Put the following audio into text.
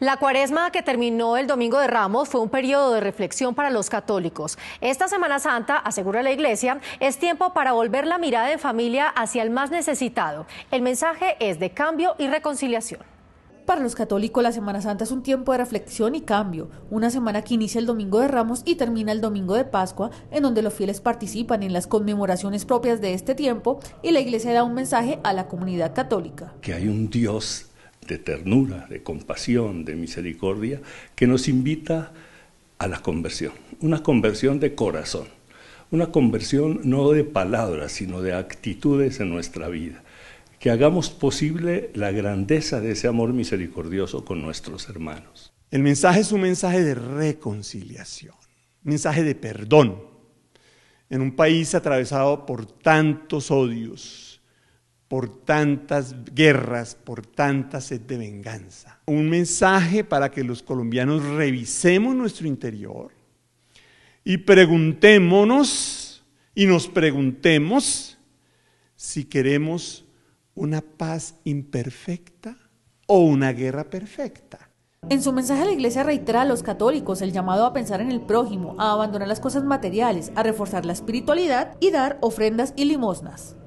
La cuaresma que terminó el domingo de Ramos fue un periodo de reflexión para los católicos. Esta Semana Santa, asegura la Iglesia, es tiempo para volver la mirada en familia hacia el más necesitado. El mensaje es de cambio y reconciliación. Para los católicos la Semana Santa es un tiempo de reflexión y cambio, una semana que inicia el Domingo de Ramos y termina el Domingo de Pascua, en donde los fieles participan en las conmemoraciones propias de este tiempo y la Iglesia da un mensaje a la comunidad católica. Que hay un Dios de ternura, de compasión, de misericordia, que nos invita a la conversión, una conversión de corazón, una conversión no de palabras, sino de actitudes en nuestra vida, que hagamos posible la grandeza de ese amor misericordioso con nuestros hermanos. El mensaje es un mensaje de reconciliación, mensaje de perdón. En un país atravesado por tantos odios, por tantas guerras, por tanta sed de venganza. Un mensaje para que los colombianos revisemos nuestro interior y preguntémonos y nos preguntemos si queremos una paz imperfecta o una guerra perfecta. En su mensaje la Iglesia reitera a los católicos el llamado a pensar en el prójimo, a abandonar las cosas materiales, a reforzar la espiritualidad y dar ofrendas y limosnas.